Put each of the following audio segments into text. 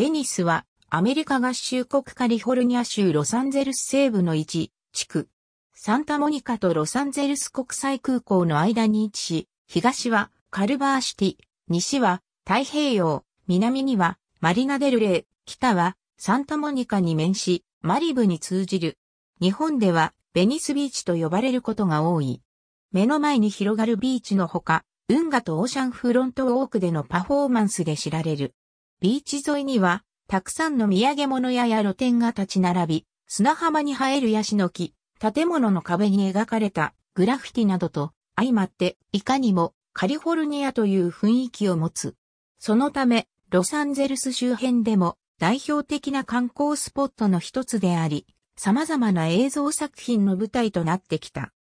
ベニスはアメリカ合衆国カリフォルニア州ロサンゼルス西部の一地区。サンタモニカとロサンゼルス国際空港の間に位置し、東はカルバーシティ、西は太平洋、南にはマリナデルレー、北はサンタモニカに面し、マリブに通じる。日本ではベニスビーチと呼ばれることが多い。目の前に広がるビーチのほか、運河とオーシャンフロントウォークでのパフォーマンスで知られる。ビーチ沿いには、たくさんの土産物屋や露店が立ち並び、砂浜に生えるヤシの木、建物の壁に描かれたグラフィティなどと相まって、いかにもカリフォルニアという雰囲気を持つ。そのため、ロサンゼルス周辺でも代表的な観光スポットの一つであり、様々な映像作品の舞台となってきた。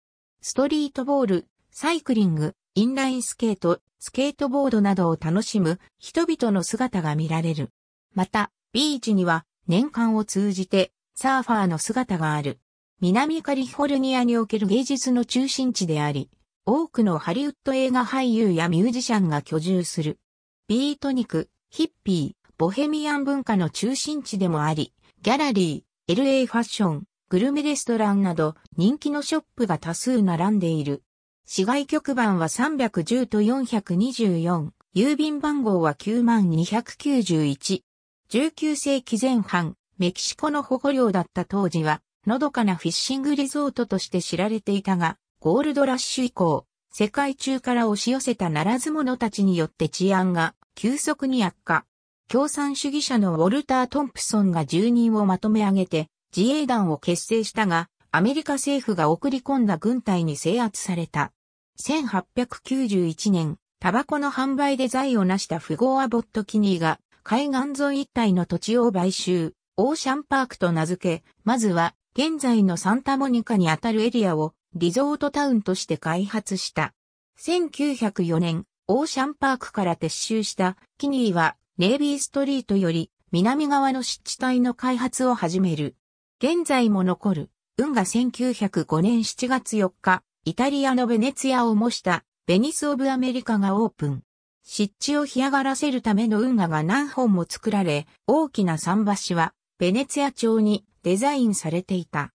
ストリートボール、サイクリング、インラインスケート、スケートボードなどを楽しむ人々の姿が見られる。また、ビーチには年間を通じてサーファーの姿がある。南カリフォルニアにおける芸術の中心地であり、多くのハリウッド映画俳優やミュージシャンが居住する。ビートニク、ヒッピー、ボヘミアン文化の中心地でもあり、ギャラリー、LA ファッション、グルメレストランなど人気のショップが多数並んでいる。市外局番は310と424、郵便番号は9291。19世紀前半、メキシコの保護領だった当時は、のどかなフィッシングリゾートとして知られていたが、ゴールドラッシュ以降、世界中から押し寄せたならず者たちによって治安が急速に悪化。共産主義者のウォルター・トンプソンが住人をまとめ上げて自衛団を結成したが、アメリカ政府が送り込んだ軍隊に制圧された。1891年、タバコの販売で財を成した富豪アボット・キニーが、海岸沿い一帯の土地を買収、オーシャンパークと名付け、まずは、現在のサンタモニカにあたるエリアを、リゾートタウンとして開発した。1904年、オーシャンパークから撤収したキニーは、ネイビーストリートより南側の湿地帯の開発を始める。現在も残る、運が1905年7月4日、イタリアのベネツィアを模したベニス・オブ・アメリカがオープン。湿地を干上がらせるための運河が何本も作られ、大きな桟橋はベネツィア町にデザインされていた。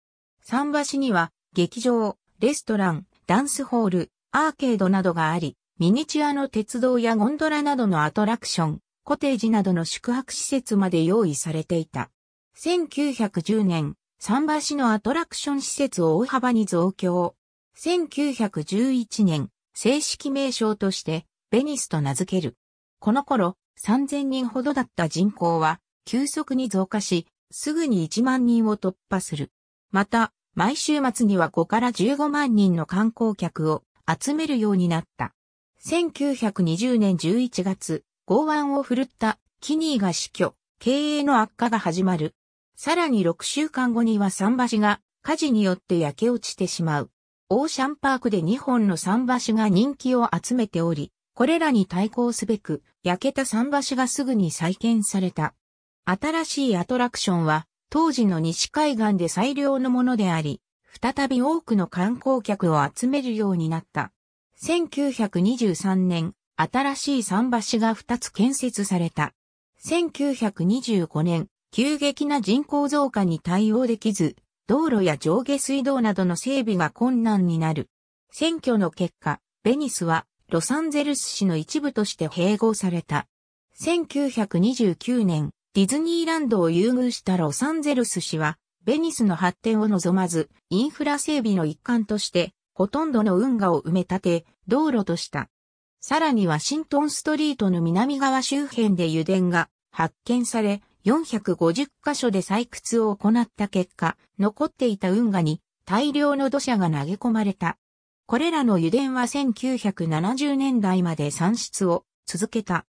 桟橋には劇場、レストラン、ダンスホール、アーケードなどがあり、ミニチュアの鉄道やゴンドラなどのアトラクション、コテージなどの宿泊施設まで用意されていた。1910年、桟橋のアトラクション施設を大幅に増強。1911年、正式名称として、ベニスと名付ける。この頃、3000人ほどだった人口は、急速に増加し、すぐに1万人を突破する。また、毎週末には5から15万人の観光客を集めるようになった。1920年11月、剛腕を振るったキニーが死去、経営の悪化が始まる。さらに6週間後には桟橋が火事によって焼け落ちてしまう。オーシャンパークで2本の桟橋が人気を集めており、これらに対抗すべく、焼けた桟橋がすぐに再建された。新しいアトラクションは、当時の西海岸で最良のものであり、再び多くの観光客を集めるようになった。1923年、新しい桟橋が2つ建設された。1925年、急激な人口増加に対応できず、道路や上下水道などの整備が困難になる。選挙の結果、ベニスはロサンゼルス市の一部として併合された。1929年、ディズニーランドを優遇したロサンゼルス市は、ベニスの発展を望まず、インフラ整備の一環として、ほとんどの運河を埋め立て、道路とした。さらにワシントンストリートの南側周辺で油田が発見され、450カ所で採掘を行った結果、残っていた運河に大量の土砂が投げ込まれた。これらの油田は1970年代まで産出を続けた。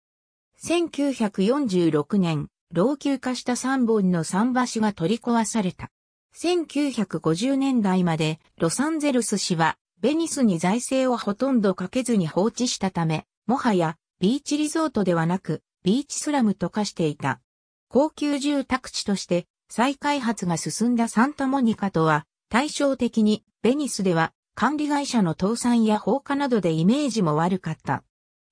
1946年、老朽化した3本の桟橋が取り壊された。1950年代までロサンゼルス市はベニスに財政をほとんどかけずに放置したため、もはやビーチリゾートではなくビーチスラムと化していた。高級住宅地として再開発が進んだサンタモニカとは対照的にベニスでは管理会社の倒産や放火などでイメージも悪かった。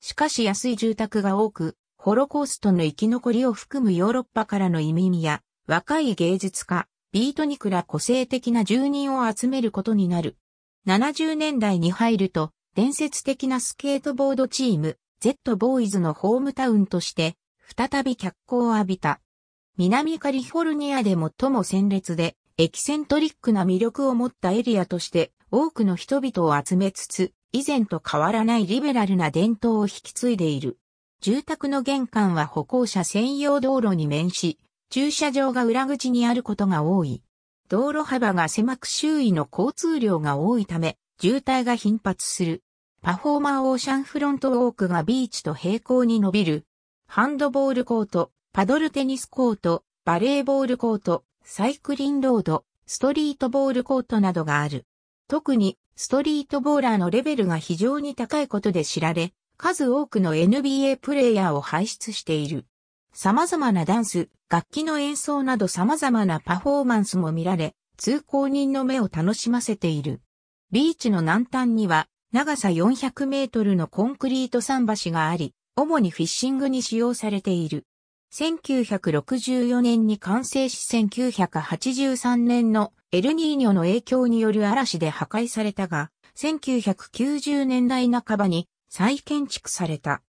しかし安い住宅が多く、ホロコーストの生き残りを含むヨーロッパからの移民や若い芸術家、ビートニクら個性的な住人を集めることになる。70年代に入ると伝説的なスケートボードチーム Z ボーイズのホームタウンとして再び脚光を浴びた。南カリフォルニアで最も鮮烈で、エキセントリックな魅力を持ったエリアとして多くの人々を集めつつ、以前と変わらないリベラルな伝統を引き継いでいる。住宅の玄関は歩行者専用道路に面し、駐車場が裏口にあることが多い。道路幅が狭く周囲の交通量が多いため、渋滞が頻発する。パフォーマーオーシャンフロントウォークがビーチと平行に伸びる。ハンドボールコート、パドルテニスコート、バレーボールコート、サイクリンロード、ストリートボールコートなどがある。特に、ストリートボーラーのレベルが非常に高いことで知られ、数多くの NBA プレイヤーを輩出している。様々なダンス、楽器の演奏など様々なパフォーマンスも見られ、通行人の目を楽しませている。ビーチの南端には、長さ400メートルのコンクリート桟橋があり、主にフィッシングに使用されている。1964年に完成し1983年のエルニーニョの影響による嵐で破壊されたが、1990年代半ばに再建築された。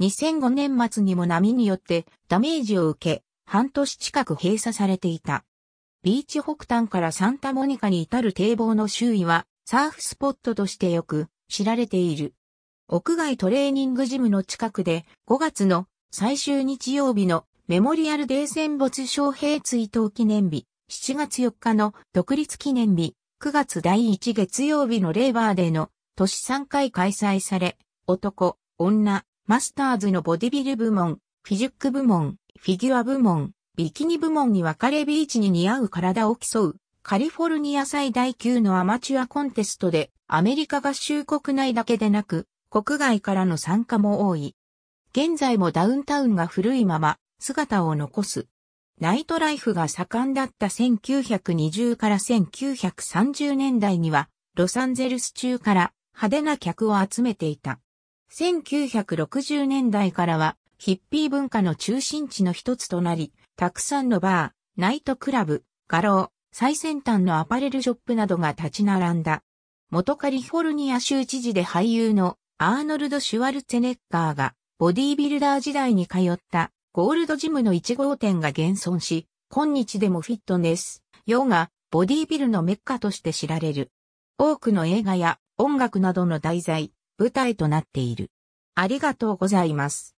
2005年末にも波によってダメージを受け、半年近く閉鎖されていた。ビーチ北端からサンタモニカに至る堤防の周囲はサーフスポットとしてよく知られている。屋外トレーニングジムの近くで5月の最終日曜日のメモリアルデー戦没将兵追悼記念日、7月4日の独立記念日、9月第1月曜日のレーバーデーの年3回開催され、男、女、マスターズのボディビル部門、フィジック部門、フィギュア部門、ビキニ部門に分かれビーチに似合う体を競う、カリフォルニア最大級のアマチュアコンテストで、アメリカ合衆国内だけでなく、国外からの参加も多い。現在もダウンタウンが古いまま姿を残す。ナイトライフが盛んだった1920から1930年代には、ロサンゼルス中から派手な客を集めていた。1960年代からは、ヒッピー文化の中心地の一つとなり、たくさんのバー、ナイトクラブ、画廊、最先端のアパレルショップなどが立ち並んだ。元カリフォルニア州知事で俳優のアーノルド・シュワルツェネッガーがボディービルダー時代に通ったゴールドジムの1号店が現存し、今日でもフィットネス、ヨガ、ボディービルのメッカとして知られる。多くの映画や音楽などの題材、舞台となっている。ありがとうございます。